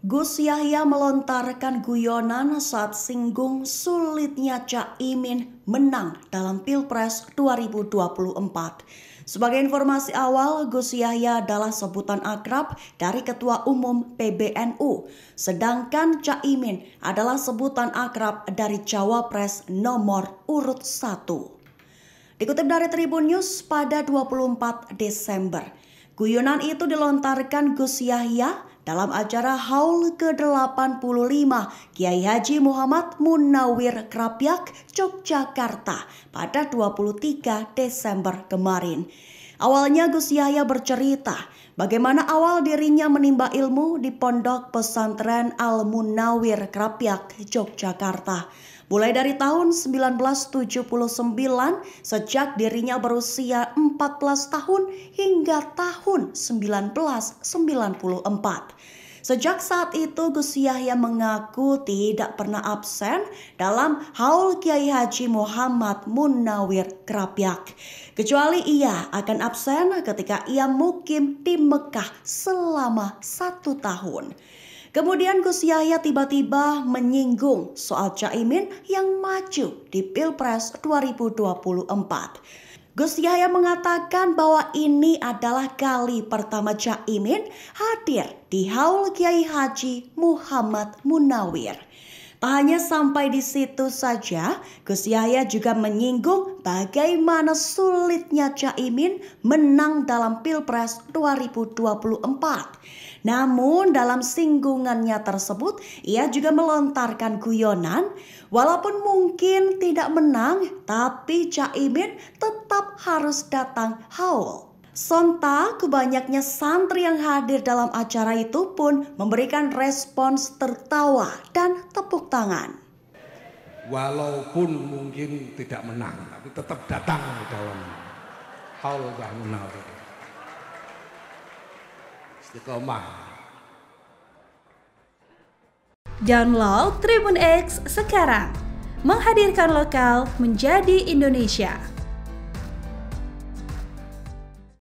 Gus Yahya melontarkan guyonan saat singgung sulitnya Cak Imin menang dalam Pilpres 2024. Sebagai informasi awal, Gus Yahya adalah sebutan akrab dari Ketua Umum PBNU, sedangkan Cak Imin adalah sebutan akrab dari Cawapres nomor urut 1. Dikutip dari Tribun News pada 24 Desember, guyonan itu dilontarkan Gus Yahya dalam acara Haul ke-85 Kiai Haji Muhammad Munawir Krapyak, Yogyakarta pada 23 Desember kemarin. Awalnya Gus Yahya bercerita bagaimana awal dirinya menimba ilmu di Pondok Pesantren Al-Munawir Krapiak, Yogyakarta. Mulai dari tahun 1979 sejak dirinya berusia 14 tahun hingga tahun 1994. Sejak saat itu Gus Yahya mengaku tidak pernah absen dalam haul Kiai Haji Muhammad Munawir Krapyak. Kecuali ia akan absen ketika ia mukim di Mekah selama satu tahun. Kemudian Gus Yahya tiba-tiba menyinggung soal Caimin yang maju di Pilpres 2024. Gus Yahya mengatakan bahwa ini adalah kali pertama Cak Imin hadir di haul Kiai Haji Muhammad Munawir. Tak hanya sampai di situ saja, Gus Yahya juga menyinggung bagaimana sulitnya Caimin menang dalam Pilpres 2024. Namun dalam singgungannya tersebut ia juga melontarkan guyonan walaupun mungkin tidak menang tapi Caimin tetap harus datang haul. Sontak, kebanyaknya santri yang hadir dalam acara itu pun memberikan respons tertawa dan tepuk tangan. Walaupun mungkin tidak menang, tapi tetap datang dalam hal bangunan. Istiqomah. Download Tribun X sekarang. Menghadirkan lokal menjadi Indonesia.